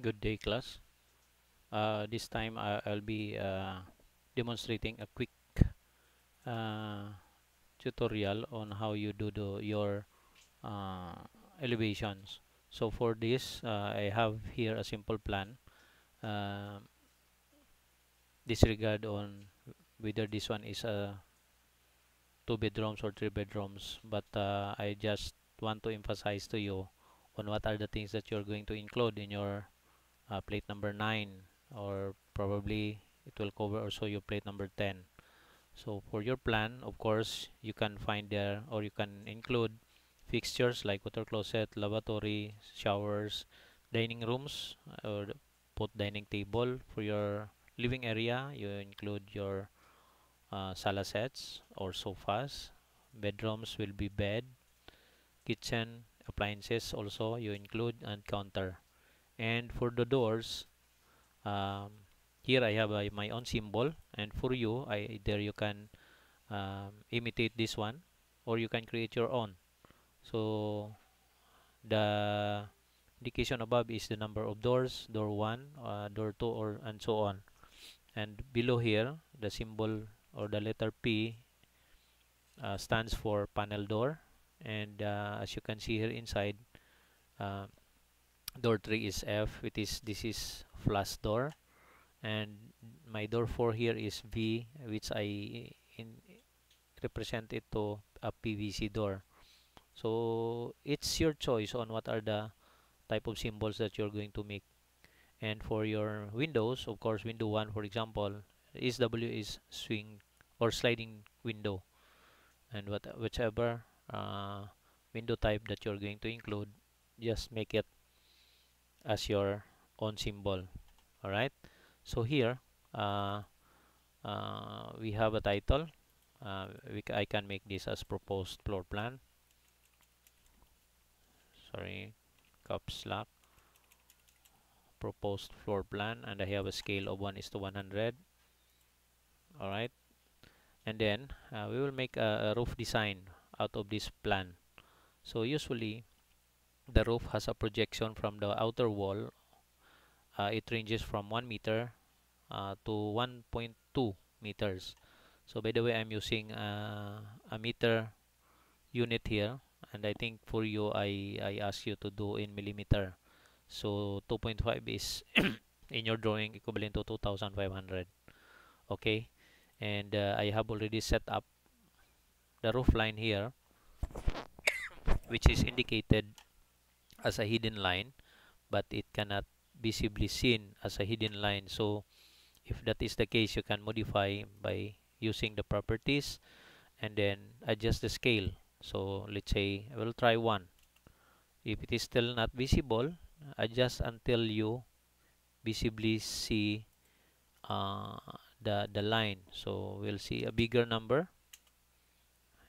good day class uh, this time I, uh, will be uh, demonstrating a quick uh, tutorial on how you do the, your uh, elevations so for this uh, I have here a simple plan disregard on whether this one is a two bedrooms or three bedrooms but I just want to emphasize to you on what are the things that you're going to include in your uh, plate number 9 or probably it will cover also your plate number 10 so for your plan of course you can find there or you can include fixtures like water closet lavatory showers dining rooms or put dining table for your living area you include your uh, sala sets or sofas bedrooms will be bed kitchen appliances also you include and counter and for the doors um, here I have uh, my own symbol and for you I either you can um, imitate this one or you can create your own so the indication above is the number of doors door 1 uh, door 2 or and so on and below here the symbol or the letter P uh, stands for panel door and uh, as you can see here inside uh, door 3 is F which is this is flush door and my door 4 here is V which I in represent it to a PVC door so it's your choice on what are the type of symbols that you're going to make and for your windows of course window 1 for example is W is swing or sliding window and what whichever uh, window type that you're going to include just make it as your own symbol all right so here uh, uh, we have a title uh, I can make this as proposed floor plan sorry cups lock proposed floor plan and I have a scale of 1 is to 100 alright and then uh, we will make a, a roof design out of this plan so usually the roof has a projection from the outer wall uh, it ranges from 1 meter uh, to 1.2 meters so by the way I'm using uh, a meter unit here and I think for you I, I ask you to do in millimeter so 2.5 is in your drawing equivalent to 2500 okay and uh, I have already set up the roof line here which is indicated as a hidden line but it cannot visibly seen as a hidden line so if that is the case you can modify by using the properties and then adjust the scale so let's say I will try one if it is still not visible adjust until you visibly see uh, the the line so we'll see a bigger number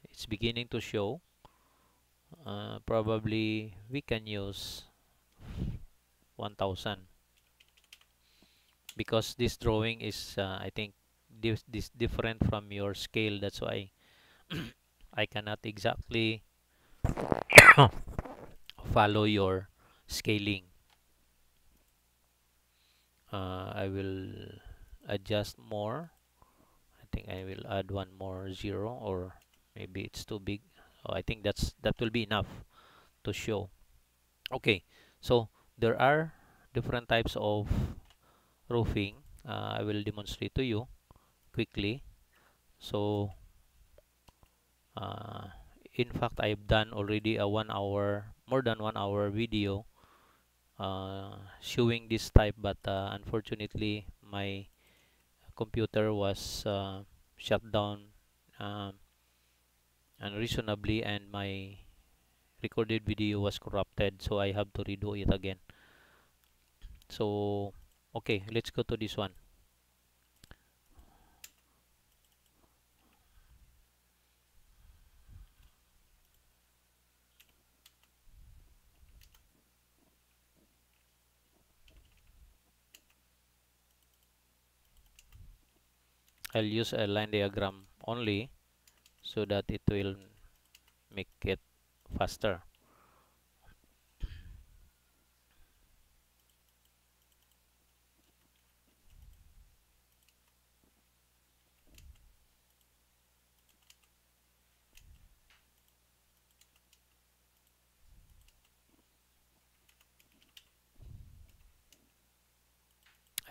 it's beginning to show uh, probably we can use 1000 because this drawing is uh, I think this, this different from your scale that's why I cannot exactly follow your scaling uh, I will adjust more I think I will add one more zero or maybe it's too big I think that's that will be enough to show okay so there are different types of roofing uh, I will demonstrate to you quickly so uh, in fact I've done already a one hour more than one hour video uh, showing this type but uh, unfortunately my computer was uh, shut down um, unreasonably and my recorded video was corrupted so I have to redo it again so okay let's go to this one I'll use a line diagram only so that it will make it faster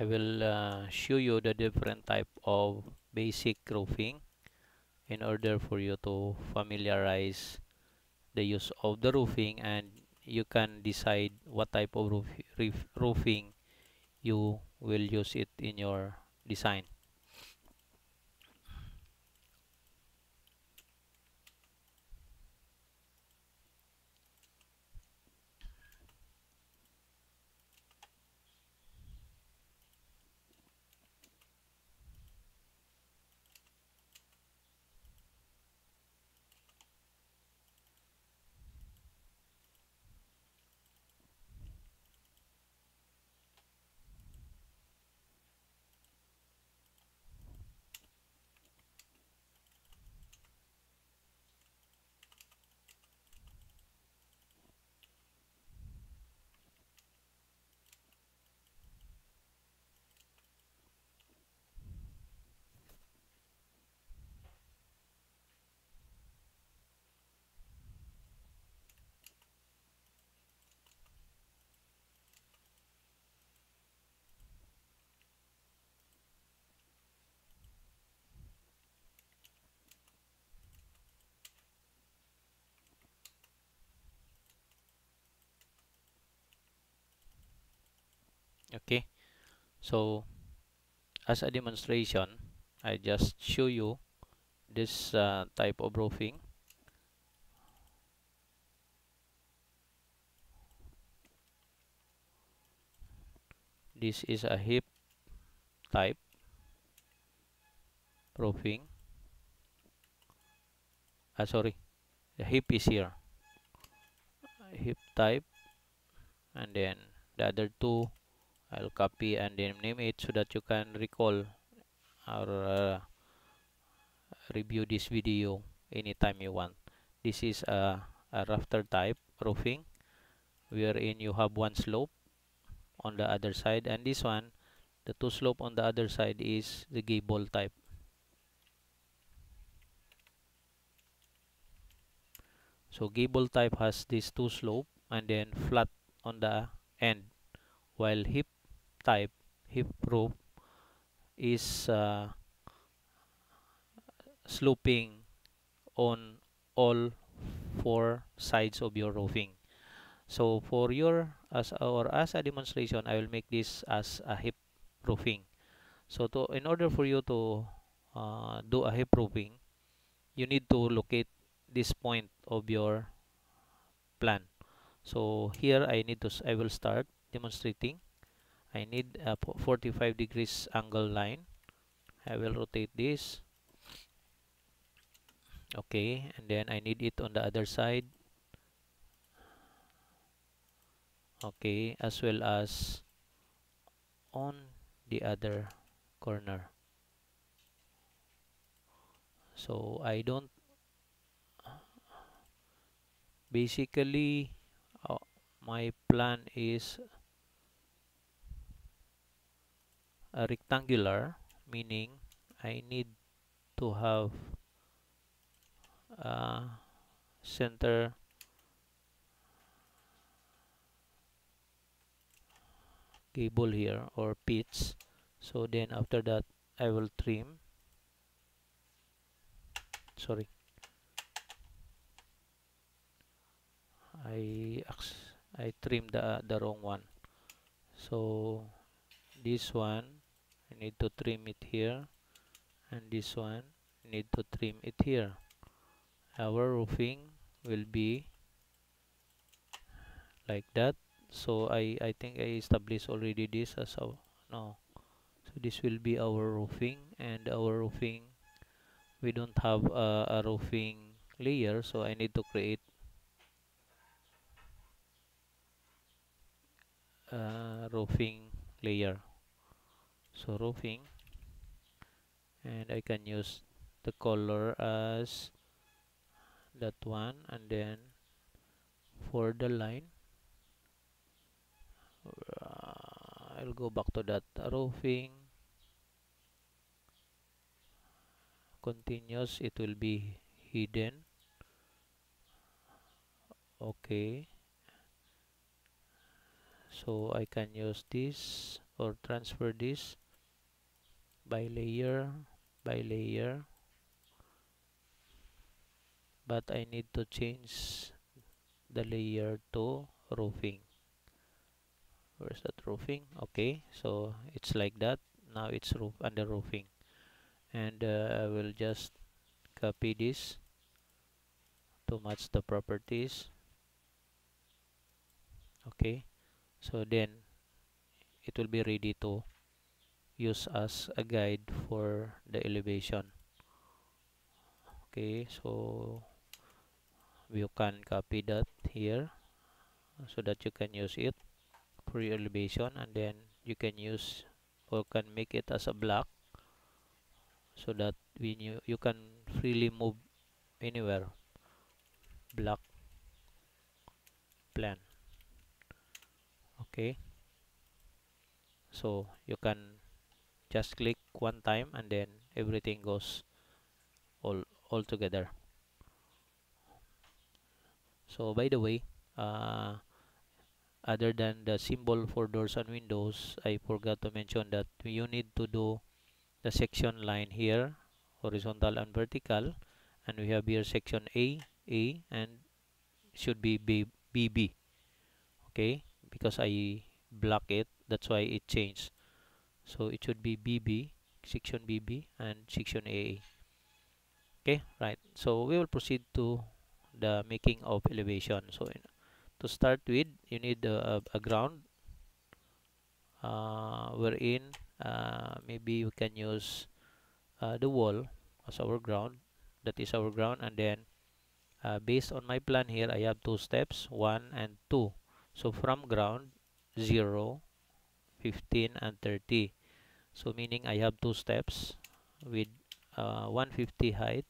I will uh, show you the different type of basic roofing in order for you to familiarize the use of the roofing and you can decide what type of roof, roofing you will use it in your design okay so as a demonstration I just show you this uh, type of roofing this is a hip type roofing Ah, sorry the hip is here hip type and then the other two I'll copy and name it so that you can recall or uh, review this video anytime you want this is a, a rafter type roofing wherein you have one slope on the other side and this one the two slope on the other side is the gable type so gable type has these two slope and then flat on the end while hip type hip roof is uh, sloping on all four sides of your roofing so for your as or as a demonstration i will make this as a hip roofing so to in order for you to uh, do a hip roofing you need to locate this point of your plan so here i need to i will start demonstrating I need a 45 degrees angle line I will rotate this okay and then I need it on the other side okay as well as on the other corner so I don't basically uh, my plan is uh, rectangular meaning I need to have uh, center cable here or pits so then after that I will trim sorry I I trim the the wrong one so this one need to trim it here and this one need to trim it here our roofing will be like that so I, I think I established already this as our no so this will be our roofing and our roofing we don't have uh, a roofing layer so I need to create uh, roofing layer so roofing and I can use the color as that one and then for the line uh, I'll go back to that roofing continuous it will be hidden okay so I can use this or transfer this by layer by layer but I need to change the layer to roofing where's that roofing okay so it's like that now it's roof under roofing and uh, I will just copy this to match the properties okay so then it will be ready to use as a guide for the elevation okay so you can copy that here so that you can use it for your elevation and then you can use or can make it as a block so that when you, you can freely move anywhere block plan okay so you can just click one time and then everything goes all all together so by the way uh, other than the symbol for doors and windows I forgot to mention that you need to do the section line here horizontal and vertical and we have here section A A and should be B BB okay because I block it that's why it changed so it should be BB section BB and section AA okay right so we will proceed to the making of elevation so in, to start with you need uh, a ground uh, wherein uh, maybe you can use uh, the wall as our ground that is our ground and then uh, based on my plan here I have two steps one and two so from ground 0 15 and 30 so meaning I have two steps with uh, 150 height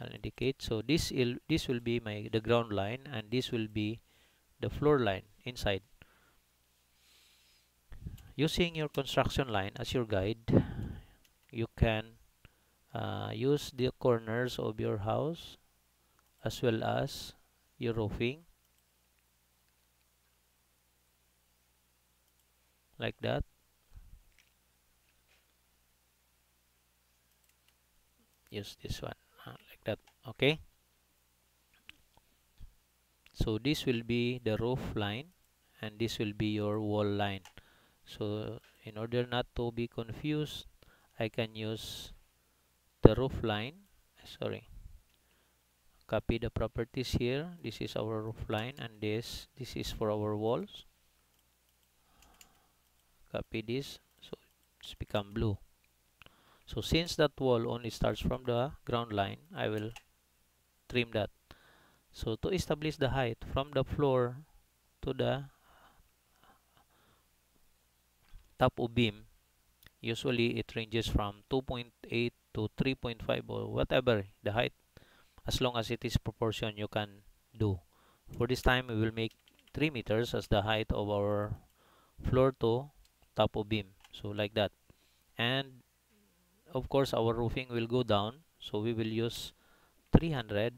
I'll indicate so this will this will be my the ground line and this will be the floor line inside using your construction line as your guide you can uh, use the corners of your house as well as your roofing like that use this one uh, like that okay so this will be the roof line and this will be your wall line so in order not to be confused I can use the roof line sorry copy the properties here this is our roof line and this this is for our walls copy this so it's become blue so since that wall only starts from the ground line I will trim that so to establish the height from the floor to the top of beam usually it ranges from 2.8 to 3.5 or whatever the height as long as it is proportion you can do for this time we will make 3 meters as the height of our floor to top of beam so like that and of course our roofing will go down so we will use 300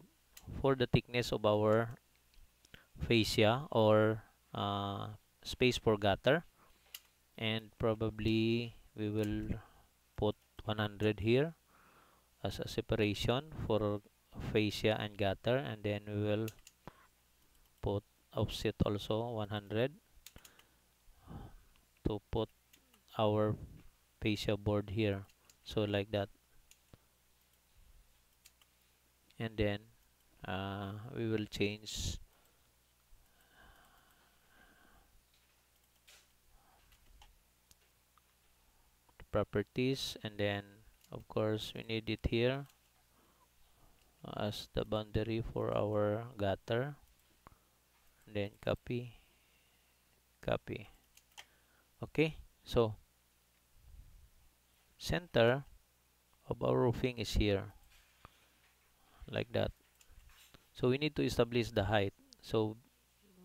for the thickness of our fascia or uh, space for gutter and probably we will put 100 here as a separation for fascia and gutter and then we will put offset also 100 to put our fascia board here so like that and then uh, we will change the properties and then of course we need it here as the boundary for our gutter then copy copy okay so center of our roofing is here like that so we need to establish the height so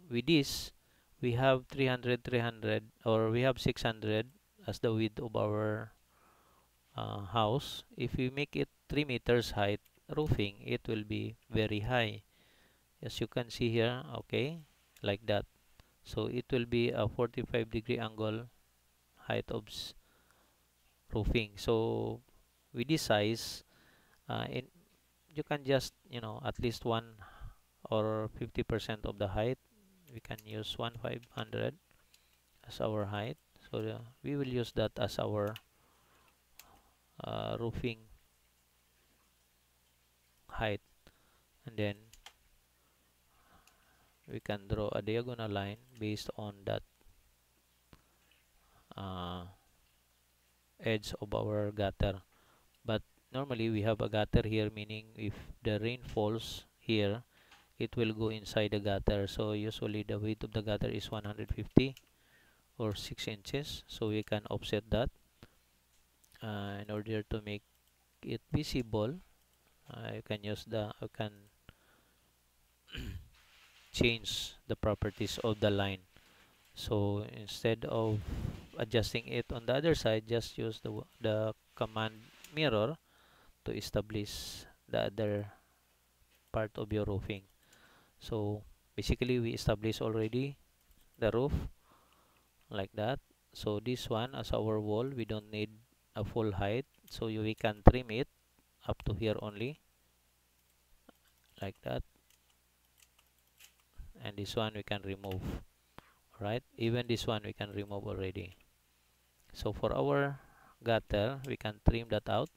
with this we have 300 300 or we have 600 as the width of our uh, house if we make it 3 meters height roofing it will be very high as you can see here okay like that so it will be a 45 degree angle height of roofing so with this size uh, it you can just you know at least one or 50 percent of the height we can use 1500 as our height so uh, we will use that as our uh, roofing height and then we can draw a diagonal line based on that uh, edge of our gutter but normally we have a gutter here meaning if the rain falls here it will go inside the gutter so usually the width of the gutter is 150 or 6 inches so we can offset that uh, in order to make it visible I uh, can use the I can change the properties of the line so instead of adjusting it on the other side just use the the command mirror to establish the other part of your roofing so basically we established already the roof like that so this one as our wall we don't need a full height so you, we can trim it up to here only like that and this one we can remove right even this one we can remove already so for our gutter we can trim that out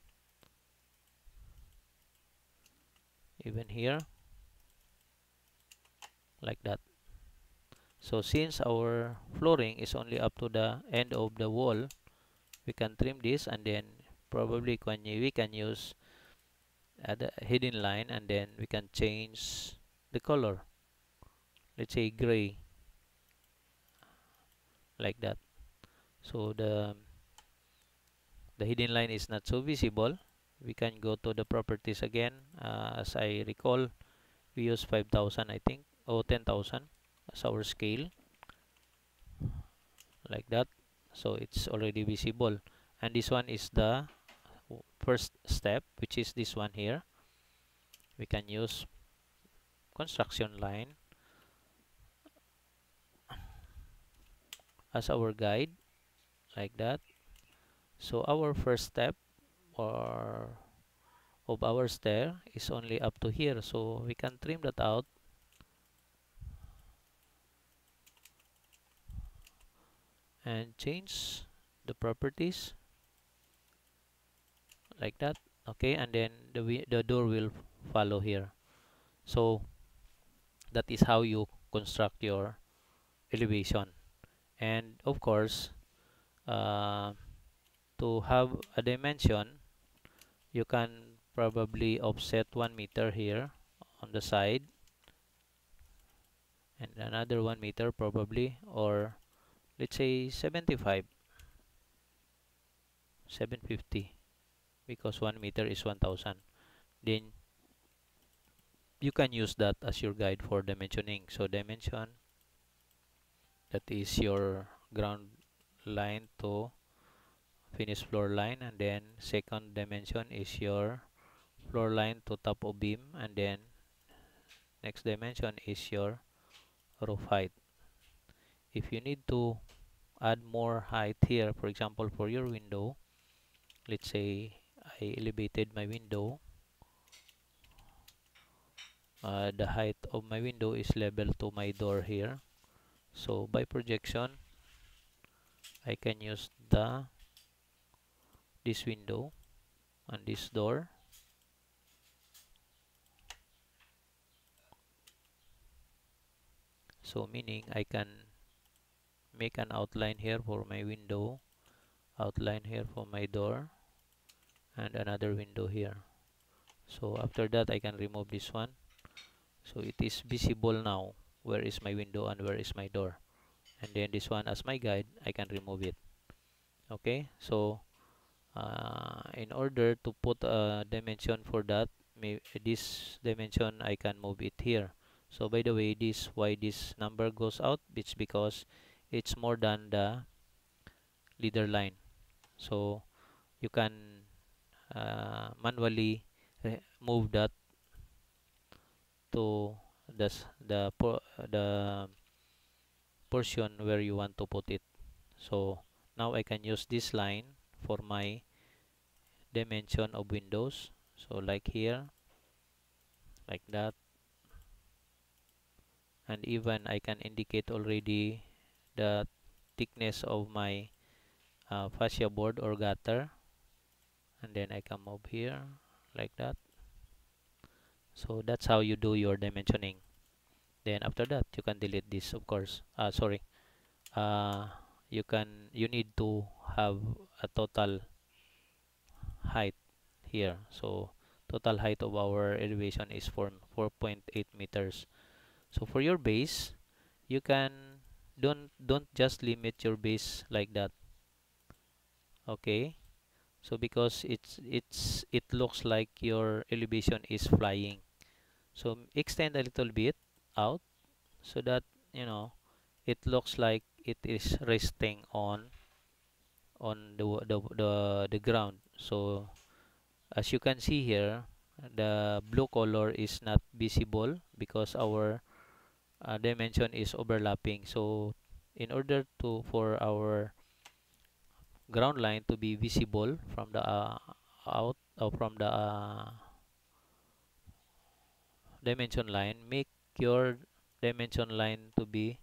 even here like that so since our flooring is only up to the end of the wall we can trim this and then probably we can use uh, the hidden line and then we can change the color let's say gray like that so the the hidden line is not so visible we can go to the properties again uh, as I recall we use 5000 I think or 10,000 as our scale like that so it's already visible and this one is the first step which is this one here we can use construction line as our guide like that so our first step or of our stair is only up to here so we can trim that out and change the properties like that okay and then the the door will follow here so that is how you construct your elevation and of course um, to have a dimension you can probably offset one meter here on the side and another one meter probably or let's say 75 750 because one meter is 1000 then you can use that as your guide for dimensioning so dimension that is your ground line to finish floor line and then second dimension is your floor line to top of beam and then next dimension is your roof height if you need to add more height here for example for your window let's say I elevated my window uh, the height of my window is level to my door here so by projection I can use the this window and this door so meaning I can make an outline here for my window outline here for my door and another window here so after that I can remove this one so it is visible now where is my window and where is my door and then this one as my guide I can remove it okay so uh, in order to put a dimension for that may this dimension I can move it here so by the way this why this number goes out it's because it's more than the leader line so you can uh, manually eh, move that to this the the portion where you want to put it so now I can use this line for my dimension of windows so like here like that and even I can indicate already the thickness of my uh, fascia board or gutter and then I come up here like that so that's how you do your dimensioning then after that you can delete this of course uh, sorry uh, you can you need to have a total height here so total height of our elevation is for 4.8 meters so for your base you can don't don't just limit your base like that okay so because it's it's it looks like your elevation is flying so extend a little bit out so that you know it looks like it is resting on on the the the, the ground so as you can see here the blue color is not visible because our uh, dimension is overlapping so in order to for our ground line to be visible from the uh, out or uh, from the uh, dimension line make your dimension line to be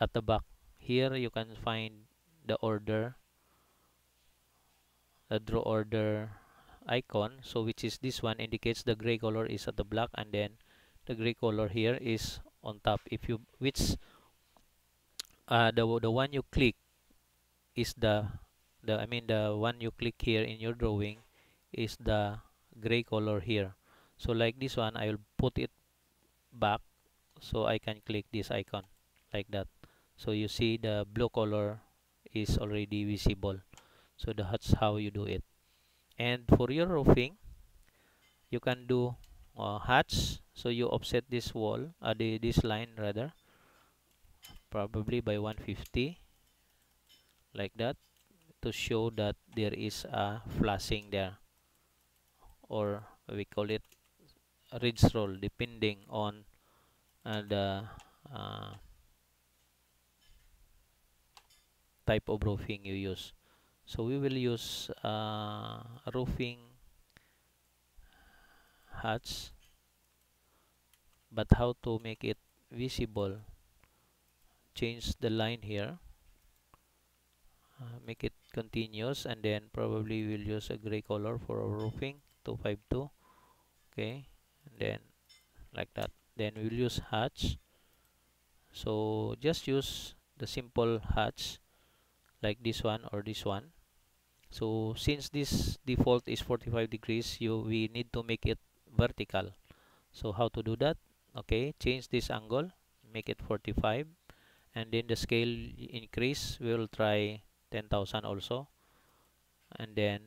at the back here you can find the order the draw order icon so which is this one indicates the gray color is at the black and then the gray color here is on top if you which uh, the, the one you click is the the I mean the one you click here in your drawing is the gray color here so like this one I will put it back so I can click this icon like that so you see the blue color is already visible so that's how you do it and for your roofing you can do uh, hatch so you offset this wall uh, the, this line rather probably by 150 like that to show that there is a flashing there or we call it ridge roll depending on ada uh, uh, type of roofing you use so we will use uh, roofing hatch but how to make it visible change the line here uh, make it continuous and then probably we'll use a gray color for roofing 252 okay and then like that then we will use hatch so just use the simple hatch like this one or this one so since this default is 45 degrees you we need to make it vertical so how to do that okay change this angle make it 45 and then the scale increase we will try 10,000 also and then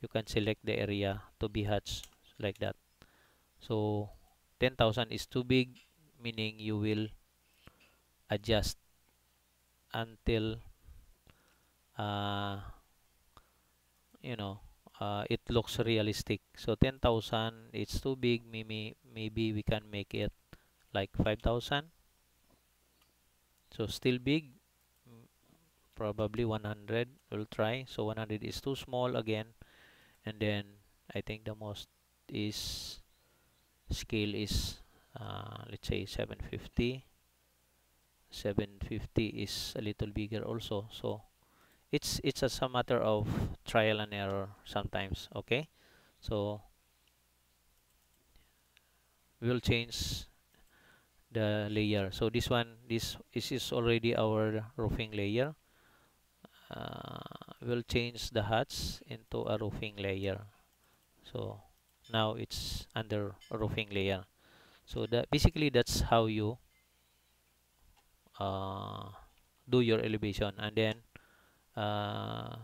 you can select the area to be hatched like that so 10,000 is too big meaning you will adjust until uh, you know uh, it looks realistic so 10,000 it's too big maybe maybe we can make it like 5,000 so still big probably 100 we'll try so 100 is too small again and then I think the most is scale is uh, let's say 750 750 is a little bigger also so it's it's just a matter of trial and error sometimes okay so we'll change the layer so this one this, this is already our roofing layer uh, we'll change the huts into a roofing layer so now it's under roofing layer so that basically that's how you uh, do your elevation and then uh,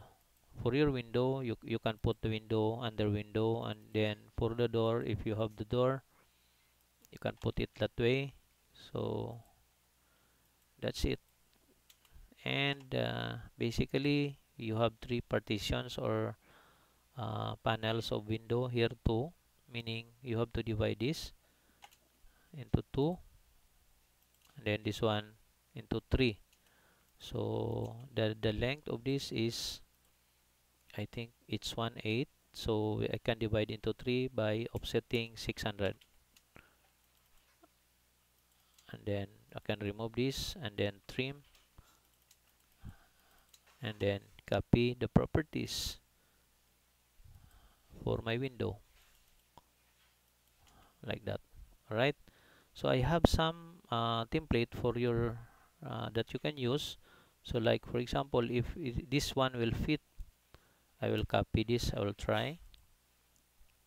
for your window you, you can put the window under window and then for the door if you have the door you can put it that way so that's it and uh, basically you have three partitions or uh, panels of window here too meaning you have to divide this into 2 and then this one into 3 so the, the length of this is I think it's 1 8 so I can divide into 3 by offsetting 600 and then I can remove this and then trim and then copy the properties for my window like that all right so I have some uh, template for your uh, that you can use so like for example if this one will fit I will copy this I will try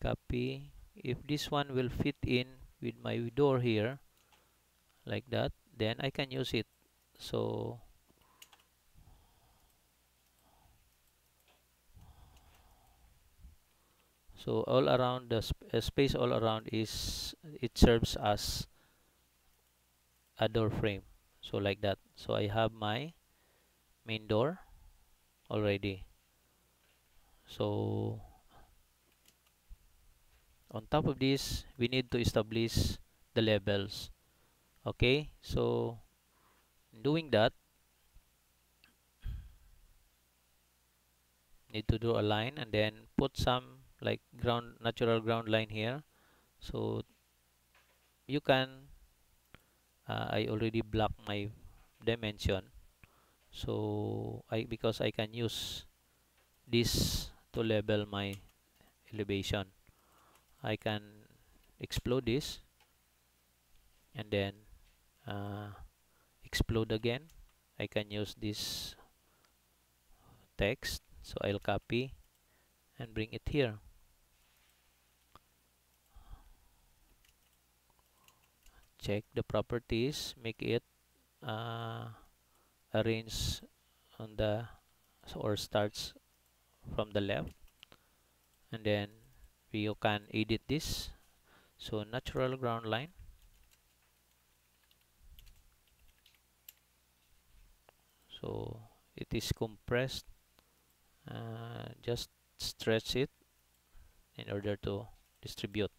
copy if this one will fit in with my door here like that then I can use it so so all around the sp uh, space all around is it serves as a door frame so like that so I have my main door already so on top of this we need to establish the labels okay so doing that need to do a line and then put some like ground natural ground line here so you can uh, I already block my dimension so I because I can use this to label my elevation I can explode this and then uh, explode again I can use this text so I'll copy and bring it here check the properties make it uh, arrange on the or starts from the left and then we can edit this so natural ground line so it is compressed uh, just stretch it in order to distribute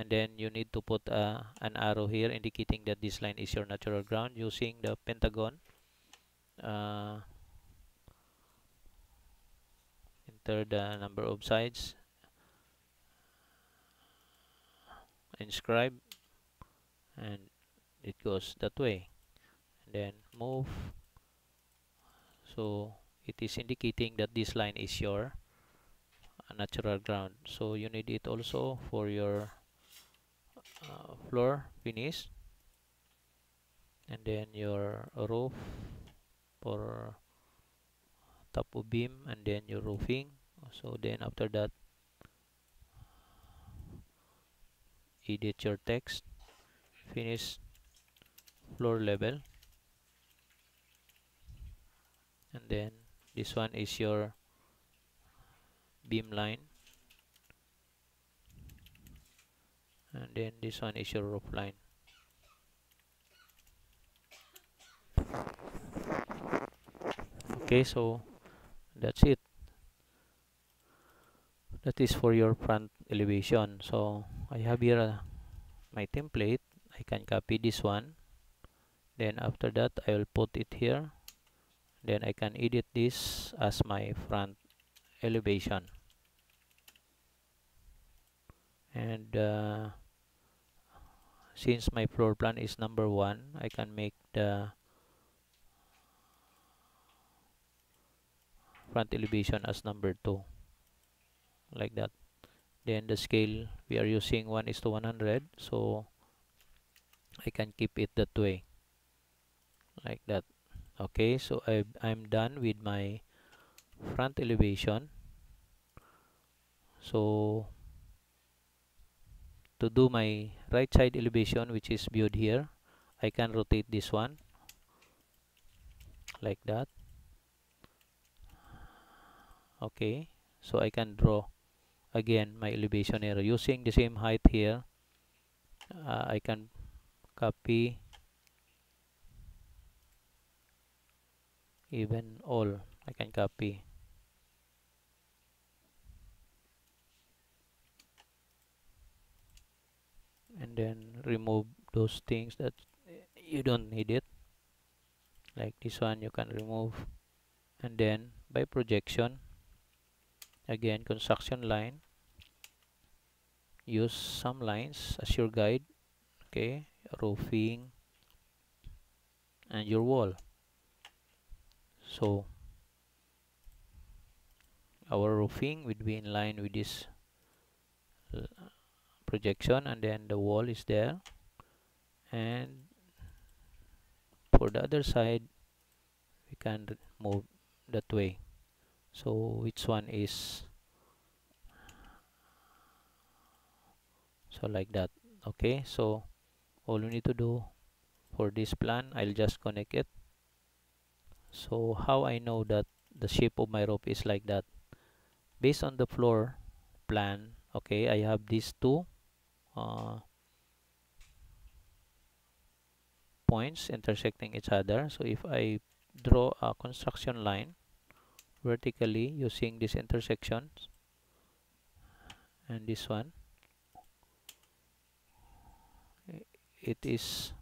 and then you need to put uh, an arrow here indicating that this line is your natural ground using the pentagon uh, enter the number of sides inscribe and it goes that way and then move so it is indicating that this line is your uh, natural ground so you need it also for your uh, floor finish and then your roof for top of beam and then your roofing so then after that edit your text finish floor level and then this one is your beam line and then this one is your roof line okay so that's it that is for your front elevation so I have here uh, my template I can copy this one then after that I will put it here then I can edit this as my front elevation and uh, since my floor plan is number one I can make the front elevation as number two like that then the scale we are using 1 is to 100 so I can keep it that way like that okay so I, I'm done with my front elevation so to do my right side elevation which is viewed here I can rotate this one like that okay so I can draw again my elevation here using the same height here uh, I can copy even all I can copy and then remove those things that eh, you don't need it like this one you can remove and then by projection again construction line use some lines as your guide okay roofing and your wall so our roofing would be in line with this uh, projection and then the wall is there and for the other side we can move that way so which one is so like that okay so all we need to do for this plan I'll just connect it so how I know that the shape of my rope is like that based on the floor plan okay I have these two uh, points intersecting each other so if I draw a construction line vertically using these intersections and this one it is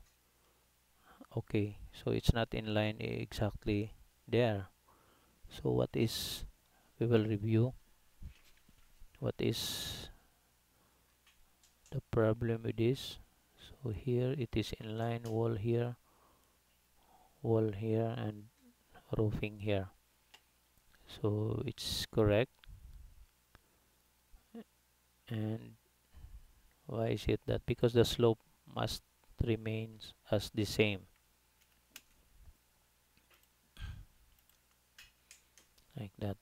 okay so it's not in line exactly there so what is we will review what is the problem with this so here it is inline wall here wall here and roofing here so it's correct and why is it that because the slope must remains as the same like that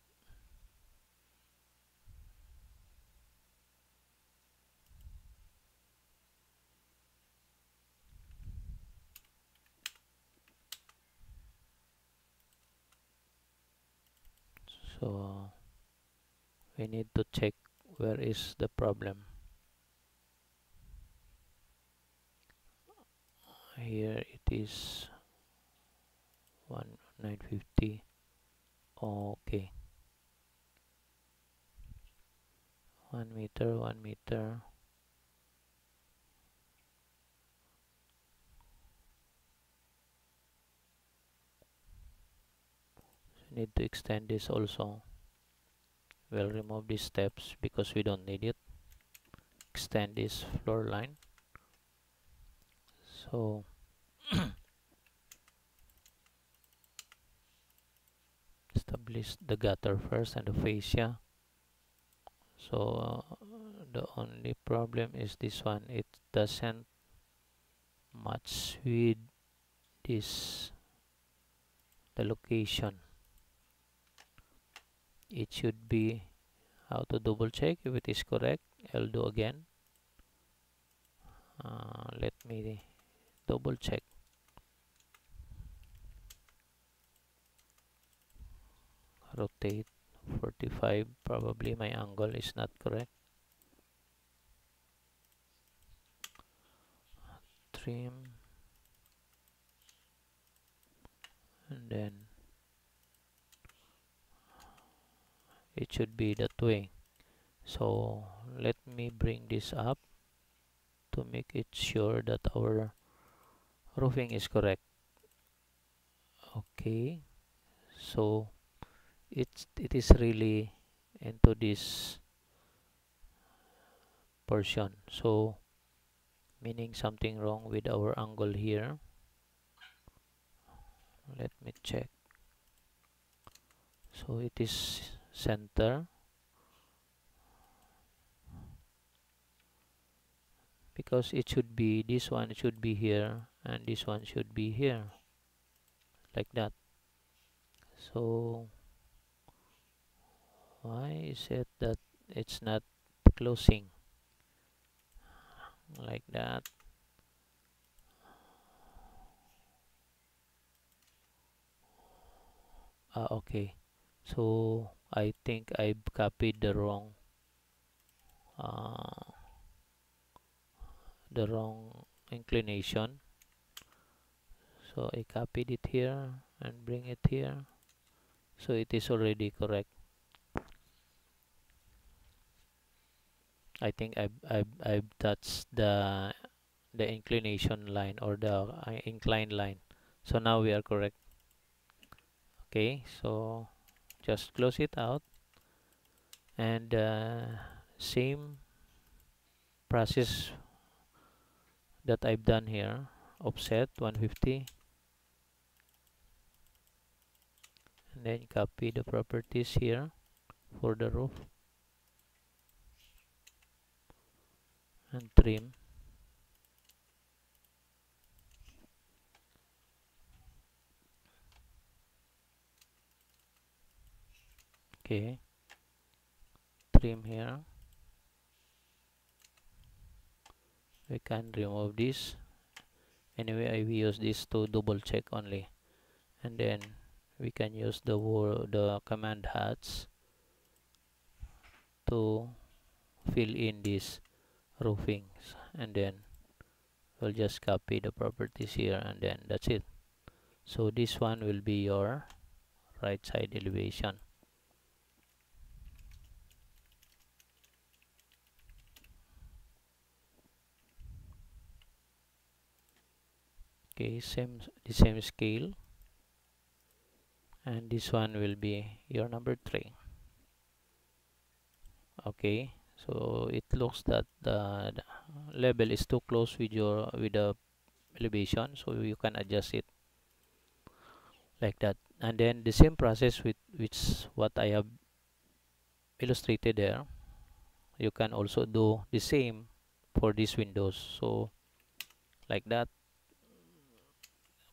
so we need to check where is the problem here it is 1950 okay 1 meter 1 meter need to extend this also we'll remove these steps because we don't need it extend this floor line so establish the gutter first and the fascia so uh, the only problem is this one it doesn't match with this the location it should be how to double check if it is correct I'll do again uh, let me double check rotate 45 probably my angle is not correct trim and then it should be that way so let me bring this up to make it sure that our roofing is correct okay so it's it is really into this portion so meaning something wrong with our angle here let me check so it is center because it should be this one should be here and this one should be here like that so why is it that it's not closing like that uh, okay so I think I copied the wrong uh, the wrong inclination so I copied it here and bring it here so it is already correct I think I've, I've, I've touched the the inclination line or the uh, inclined line so now we are correct okay so just close it out and uh, same process that I've done here offset 150 and then copy the properties here for the roof and trim okay trim here we can remove this anyway I will use this to double check only and then we can use the the command hats to fill in this roofings and then we'll just copy the properties here and then that's it so this one will be your right side elevation okay same the same scale and this one will be your number three okay so it looks that the, label level is too close with your with the elevation so you can adjust it like that and then the same process with which what I have illustrated there you can also do the same for these windows so like that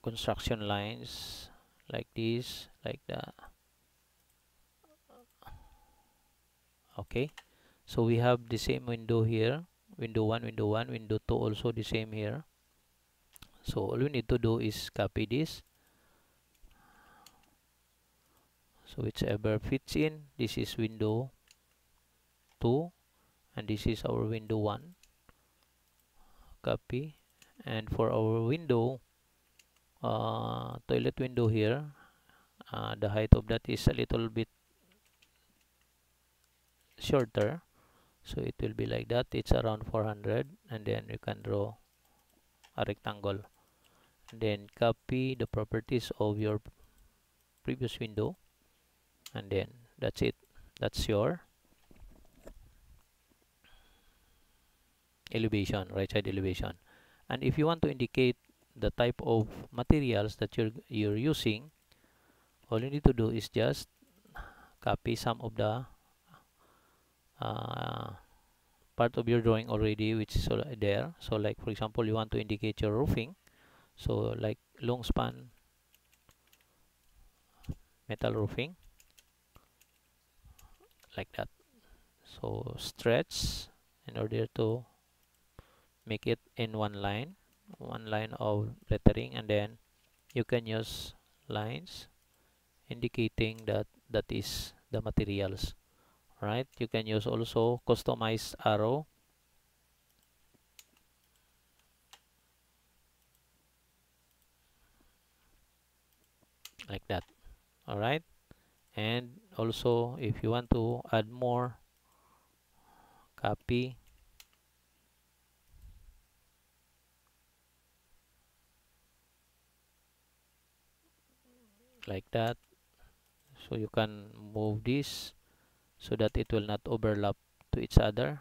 construction lines like this like that okay so we have the same window here window 1 window 1 window 2 also the same here so all we need to do is copy this so whichever fits in this is window 2 and this is our window 1 copy and for our window uh, toilet window here uh, the height of that is a little bit shorter so it will be like that it's around 400 and then you can draw a rectangle then copy the properties of your previous window and then that's it that's your elevation right side elevation and if you want to indicate the type of materials that you're you're using all you need to do is just copy some of the uh, part of your drawing already which is there so like for example you want to indicate your roofing so like long span metal roofing like that so stretch in order to make it in one line one line of lettering and then you can use lines indicating that that is the materials right you can use also customize arrow like that all right and also if you want to add more copy like that so you can move this so that it will not overlap to each other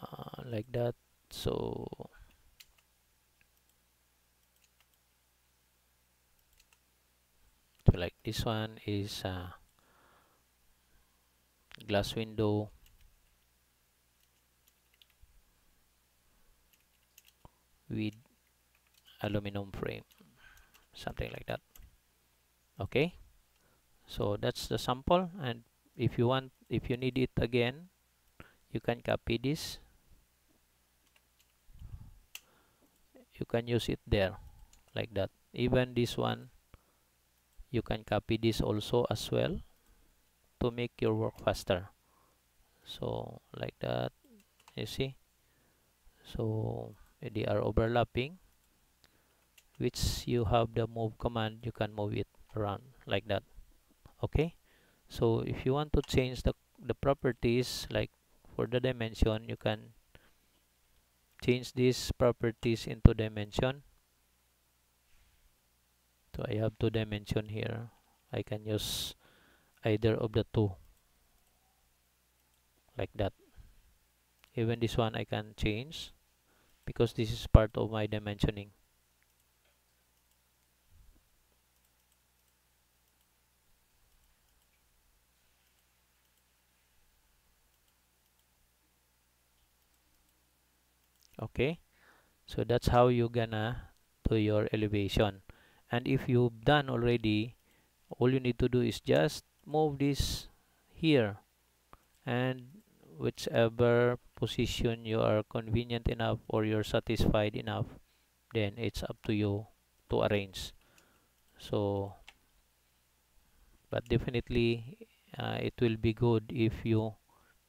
uh, like that so like this one is uh, glass window with aluminum frame something like that okay so that's the sample and if you want if you need it again you can copy this you can use it there like that even this one you can copy this also as well to make your work faster so like that you see so they are overlapping which you have the move command you can move it around like that okay so if you want to change the the properties like for the dimension you can change these properties into dimension so I have two dimension here I can use either of the two like that even this one I can change because this is part of my dimensioning okay so that's how you gonna do your elevation and if you've done already all you need to do is just move this here and whichever position you are convenient enough or you're satisfied enough then it's up to you to arrange so but definitely uh, it will be good if you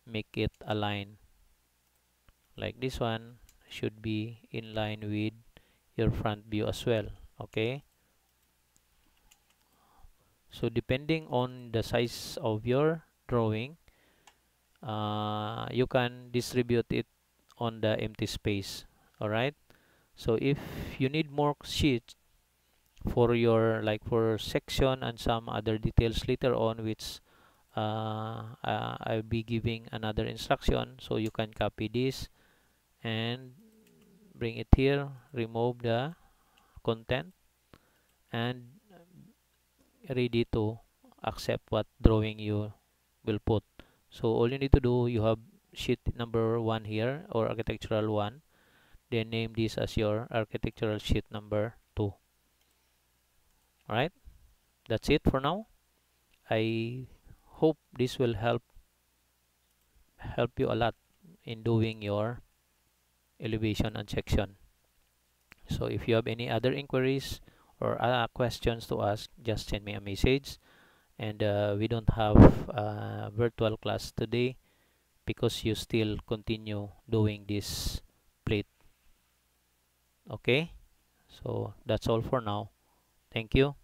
make it align like this one should be in line with your front view as well okay so depending on the size of your drawing uh, you can distribute it on the empty space alright so if you need more sheets for your like for section and some other details later on which uh, uh, I'll be giving another instruction so you can copy this and bring it here remove the content and ready to accept what drawing you will put so all you need to do you have sheet number one here or architectural one then name this as your architectural sheet number two all right that's it for now i hope this will help help you a lot in doing your elevation and section so if you have any other inquiries or uh, questions to ask just send me a message and uh, we don't have a uh, virtual class today because you still continue doing this plate okay so that's all for now thank you